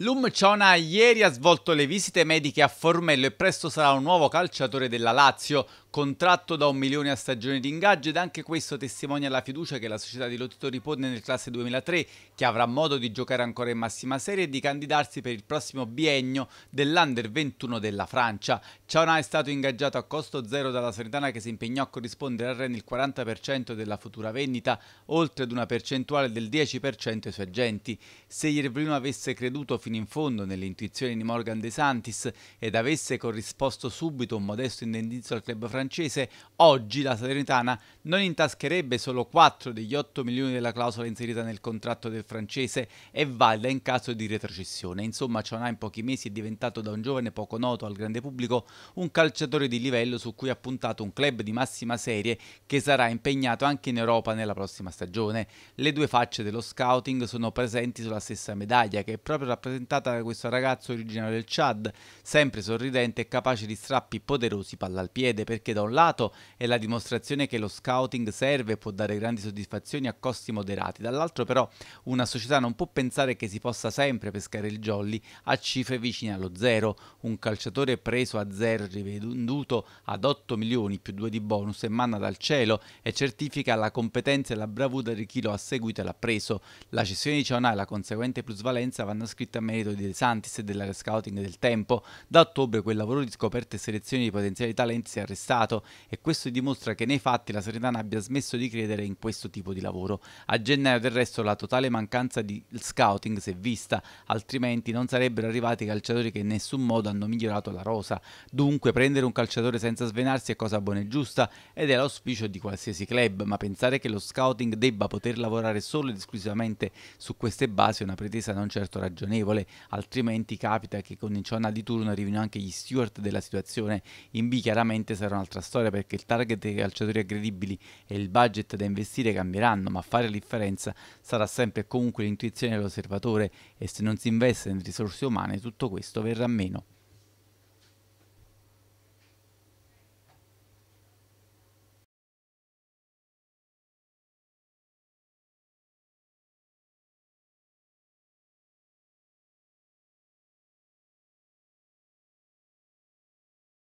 Lum Ciona ieri ha svolto le visite mediche a Formello e presto sarà un nuovo calciatore della Lazio. Contratto da un milione a stagione di ingaggio ed anche questo testimonia la fiducia che la società di lottatori ripone nel classe 2003 che avrà modo di giocare ancora in massima serie e di candidarsi per il prossimo biennio dell'Under 21 della Francia. Ciaona è stato ingaggiato a costo zero dalla Sardana che si impegnò a corrispondere al Ren il 40% della futura vendita oltre ad una percentuale del 10% ai suoi agenti. Se Iervlino avesse creduto fino in fondo nelle intuizioni di Morgan De Santis ed avesse corrisposto subito un modesto indennizzo al club francese francese, oggi la Salernitana non intascherebbe solo 4 degli 8 milioni della clausola inserita nel contratto del francese e valida in caso di retrocessione. Insomma, Cionà in pochi mesi è diventato da un giovane poco noto al grande pubblico un calciatore di livello su cui ha puntato un club di massima serie che sarà impegnato anche in Europa nella prossima stagione. Le due facce dello scouting sono presenti sulla stessa medaglia che è proprio rappresentata da questo ragazzo originario del Chad, sempre sorridente e capace di strappi poderosi palla al piede perché perché da un lato è la dimostrazione che lo scouting serve e può dare grandi soddisfazioni a costi moderati, dall'altro però una società non può pensare che si possa sempre pescare il jolly a cifre vicine allo zero, un calciatore preso a zero rivenduto ad 8 milioni più 2 di bonus e manna dal cielo e certifica la competenza e la bravura di chi lo ha seguito e l'ha preso. La cessione di Ciona e la conseguente plusvalenza vanno scritte a merito di De Santis e della scouting del tempo. Da ottobre quel lavoro di scoperte e selezione di potenziali talenti si è arrestato risultato e questo dimostra che nei fatti la Serenitana abbia smesso di credere in questo tipo di lavoro. A gennaio del resto la totale mancanza di scouting si è vista, altrimenti non sarebbero arrivati calciatori che in nessun modo hanno migliorato la rosa. Dunque prendere un calciatore senza svenarsi è cosa buona e giusta ed è l'auspicio di qualsiasi club, ma pensare che lo scouting debba poter lavorare solo ed esclusivamente su queste basi è una pretesa non certo ragionevole, altrimenti capita che con il Ciona di turno arrivino anche gli steward della situazione. In B chiaramente sarà un'altra un'altra storia perché il target dei calciatori aggredibili e il budget da investire cambieranno, ma fare la differenza sarà sempre e comunque l'intuizione dell'osservatore e se non si investe in risorse umane tutto questo verrà meno.